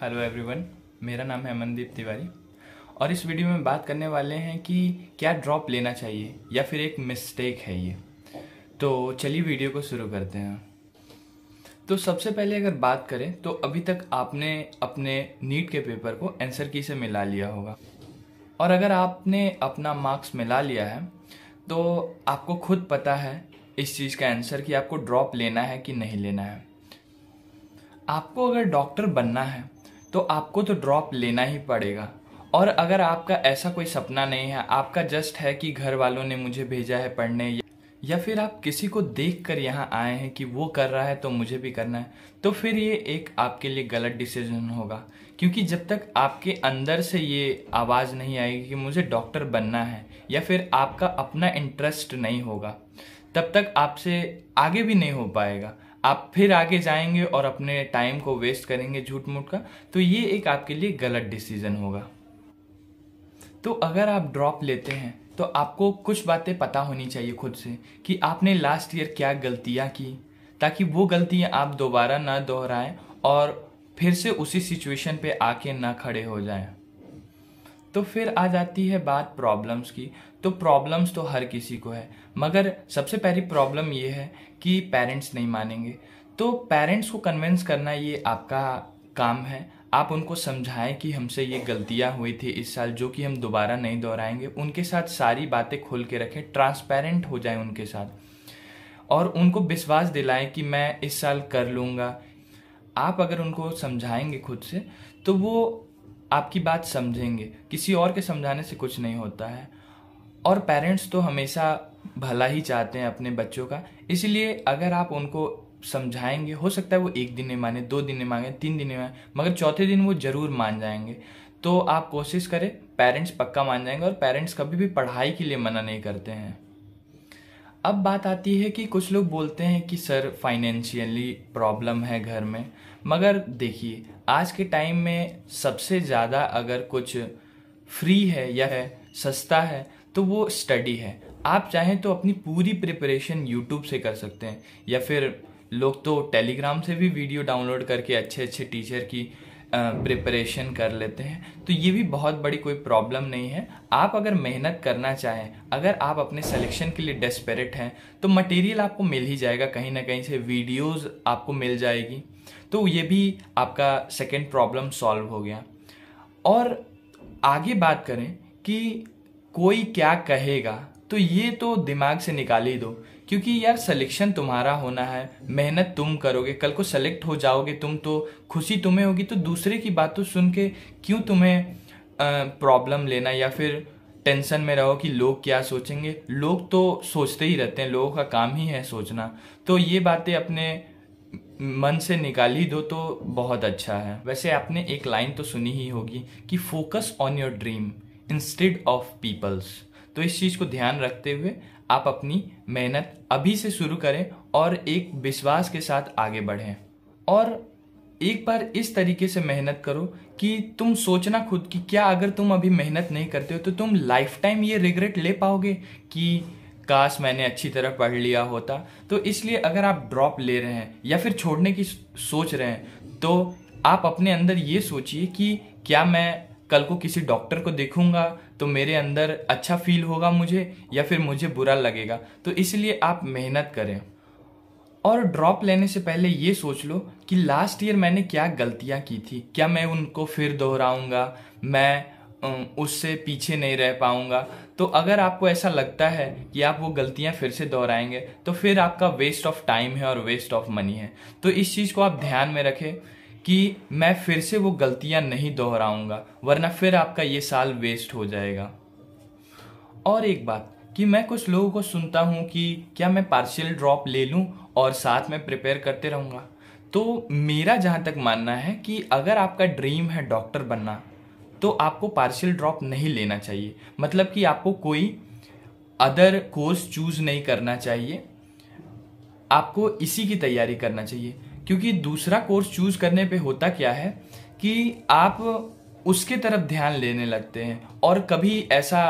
hello everyone मेरा नाम है अमनदीप तिवारी और इस वीडियो में बात करने वाले हैं कि क्या ड्रॉप लेना चाहिए या फिर एक मिस्टेक है ये तो चलिए वीडियो को शुरू करते हैं तो सबसे पहले अगर बात करें तो अभी तक आपने अपने नीट के पेपर को आंसर की से मिला लिया होगा और अगर आपने अपना मार्क्स मिला लिया है तो आपको खुद पता है इस चीज़ का आंसर कि आपको ड्रॉप लेना है कि नहीं लेना है आपको अगर डॉक्टर बनना है तो आपको तो ड्रॉप लेना ही पड़ेगा और अगर आपका ऐसा कोई सपना नहीं है आपका जस्ट है कि घर वालों ने मुझे भेजा है पढ़ने या फिर आप किसी को देख कर यहाँ आए हैं कि वो कर रहा है तो मुझे भी करना है तो फिर ये एक आपके लिए गलत डिसीजन होगा क्योंकि जब तक आपके अंदर से ये आवाज़ नहीं आएगी कि मुझे डॉक्टर बनना है या फिर आपका अपना इंटरेस्ट नहीं होगा तब तक आपसे आगे भी नहीं हो पाएगा आप फिर आगे जाएंगे और अपने टाइम को वेस्ट करेंगे झूठ मूठ का तो ये एक आपके लिए गलत डिसीजन होगा तो अगर आप ड्रॉप लेते हैं तो आपको कुछ बातें पता होनी चाहिए खुद से कि आपने लास्ट ईयर क्या गलतियाँ की ताकि वो गलतियाँ आप दोबारा ना दोहराएं और फिर से उसी सिचुएशन पे आके ना खड़े हो जाएं तो फिर आ जाती है बात प्रॉब्लम्स की तो प्रॉब्लम्स तो हर किसी को है मगर सबसे पहली प्रॉब्लम ये है कि पेरेंट्स नहीं मानेंगे तो पेरेंट्स को कन्विंस करना ये आपका काम है आप उनको समझाएं कि हमसे ये गलतियां हुई थी इस साल जो कि हम दोबारा नहीं दोहराएंगे उनके साथ सारी बातें खोल के रखें ट्रांसपेरेंट हो जाए उनके साथ और उनको विश्वास दिलाएं कि मैं इस साल कर लूँगा आप अगर उनको समझाएंगे खुद से तो वो आपकी बात समझेंगे किसी और के समझाने से कुछ नहीं होता है और पेरेंट्स तो हमेशा भला ही चाहते हैं अपने बच्चों का इसलिए अगर आप उनको समझाएंगे हो सकता है वो एक दिन नहीं माने दो दिन नहीं मांगे तीन दिन नहीं मांगे मगर चौथे दिन वो ज़रूर मान जाएंगे तो आप कोशिश करें पेरेंट्स पक्का मान जाएंगे और पेरेंट्स कभी भी पढ़ाई के लिए मना नहीं करते हैं अब बात आती है कि कुछ लोग बोलते हैं कि सर फाइनेंशियली प्रॉब्लम है घर में मगर देखिए आज के टाइम में सबसे ज़्यादा अगर कुछ फ्री है या है सस्ता है तो वो स्टडी है आप चाहें तो अपनी पूरी प्रिपरेशन यूट्यूब से कर सकते हैं या फिर लोग तो टेलीग्राम से भी वीडियो डाउनलोड करके अच्छे अच्छे टीचर की प्रिपरेशन कर लेते हैं तो ये भी बहुत बड़ी कोई प्रॉब्लम नहीं है आप अगर मेहनत करना चाहें अगर आप अपने सिलेक्शन के लिए डेस्परेट हैं तो मटेरियल आपको मिल ही जाएगा कहीं ना कहीं से वीडियोस आपको मिल जाएगी तो ये भी आपका सेकेंड प्रॉब्लम सॉल्व हो गया और आगे बात करें कि कोई क्या कहेगा तो ये तो दिमाग से निकाल ही दो क्योंकि यार सिलेक्शन तुम्हारा होना है मेहनत तुम करोगे कल को सेलेक्ट हो जाओगे तुम तो खुशी तुम्हें होगी तो दूसरे की बात तो सुन के क्यों तुम्हें प्रॉब्लम लेना या फिर टेंशन में रहो कि लोग क्या सोचेंगे लोग तो सोचते ही रहते हैं लोगों का काम ही है सोचना तो ये बातें अपने मन से निकाल ही दो तो बहुत अच्छा है वैसे आपने एक लाइन तो सुनी ही होगी कि focus on your dream instead of peoples तो इस चीज़ को ध्यान रखते हुए आप अपनी मेहनत अभी से शुरू करें और एक विश्वास के साथ आगे बढ़ें और एक बार इस तरीके से मेहनत करो कि तुम सोचना खुद कि क्या अगर तुम अभी मेहनत नहीं करते हो तो तुम लाइफ टाइम ये रिग्रेट ले पाओगे कि काश मैंने अच्छी तरह पढ़ लिया होता तो इसलिए अगर आप ड्रॉप ले रहे हैं या फिर छोड़ने की सोच रहे हैं तो आप अपने अंदर ये सोचिए कि क्या मैं कल को किसी डॉक्टर को देखूंगा तो मेरे अंदर अच्छा फील होगा मुझे या फिर मुझे बुरा लगेगा तो इसलिए आप मेहनत करें और ड्रॉप लेने से पहले ये सोच लो कि लास्ट ईयर मैंने क्या गलतियाँ की थी क्या मैं उनको फिर दोहराऊँगा मैं उससे पीछे नहीं रह पाऊँगा तो अगर आपको ऐसा लगता है कि आप वो गलतियाँ फिर से दोहराएंगे तो फिर आपका वेस्ट ऑफ टाइम है और वेस्ट ऑफ मनी है तो इस चीज़ को आप ध्यान में रखें कि मैं फिर से वो गलतियां नहीं दोहराऊंगा वरना फिर आपका ये साल वेस्ट हो जाएगा और एक बात कि मैं कुछ लोगों को सुनता हूँ कि क्या मैं पार्शियल ड्रॉप ले लूँ और साथ में प्रिपेयर करते रहूँगा तो मेरा जहाँ तक मानना है कि अगर आपका ड्रीम है डॉक्टर बनना तो आपको पार्शियल ड्रॉप नहीं लेना चाहिए मतलब कि आपको कोई अदर कोर्स चूज़ नहीं करना चाहिए आपको इसी की तैयारी करना चाहिए क्योंकि दूसरा कोर्स चूज करने पे होता क्या है कि आप उसके तरफ ध्यान लेने लगते हैं और कभी ऐसा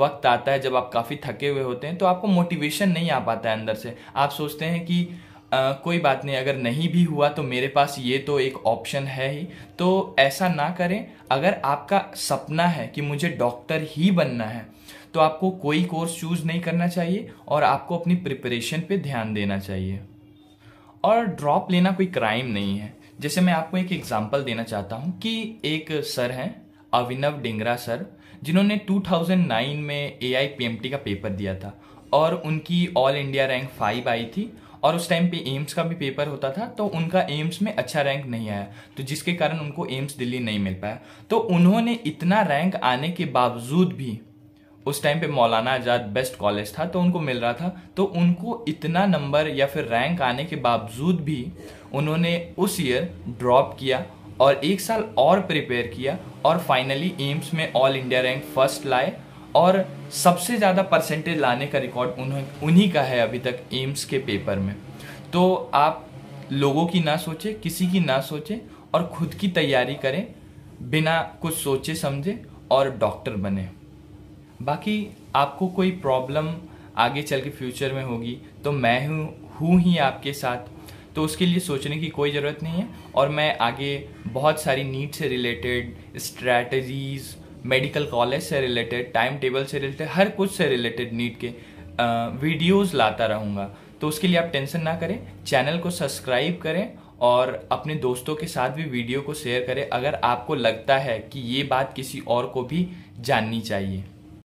वक्त आता है जब आप काफ़ी थके हुए होते हैं तो आपको मोटिवेशन नहीं आ पाता है अंदर से आप सोचते हैं कि आ, कोई बात नहीं अगर नहीं भी हुआ तो मेरे पास ये तो एक ऑप्शन है ही तो ऐसा ना करें अगर आपका सपना है कि मुझे डॉक्टर ही बनना है तो आपको कोई कोर्स चूज़ नहीं करना चाहिए और आपको अपनी प्रिपरेशन पे ध्यान देना चाहिए और ड्रॉप लेना कोई क्राइम नहीं है जैसे मैं आपको एक एग्जाम्पल देना चाहता हूँ कि एक सर हैं अभिनव डिंगरा सर जिन्होंने 2009 में ए आई का पेपर दिया था और उनकी ऑल इंडिया रैंक फाइव आई थी और उस टाइम पे एम्स का भी पेपर होता था तो उनका एम्स में अच्छा रैंक नहीं आया तो जिसके कारण उनको एम्स दिल्ली नहीं मिल पाया तो उन्होंने इतना रैंक आने के बावजूद भी उस टाइम पे मौलाना आज़ाद बेस्ट कॉलेज था तो उनको मिल रहा था तो उनको इतना नंबर या फिर रैंक आने के बावजूद भी उन्होंने उस ईयर ड्रॉप किया और एक साल और प्रिपेयर किया और फाइनली एम्स में ऑल इंडिया रैंक फर्स्ट लाए और सबसे ज़्यादा परसेंटेज लाने का रिकॉर्ड उन्हें उन्हीं का है अभी तक एम्स के पेपर में तो आप लोगों की ना सोचें किसी की ना सोचें और खुद की तैयारी करें बिना कुछ सोचे समझे और डॉक्टर बने बाकी आपको कोई प्रॉब्लम आगे चल के फ्यूचर में होगी तो मैं हूँ हूँ ही आपके साथ तो उसके लिए सोचने की कोई ज़रूरत नहीं है और मैं आगे बहुत सारी नीड से रिलेटेड स्ट्रैटेजीज़ मेडिकल कॉलेज से रिलेटेड टाइम टेबल से रिलेटेड हर कुछ से रिलेटेड नीड के वीडियोस लाता रहूँगा तो उसके लिए आप टेंशन ना करें चैनल को सब्सक्राइब करें और अपने दोस्तों के साथ भी वीडियो को शेयर करें अगर आपको लगता है कि ये बात किसी और को भी जाननी चाहिए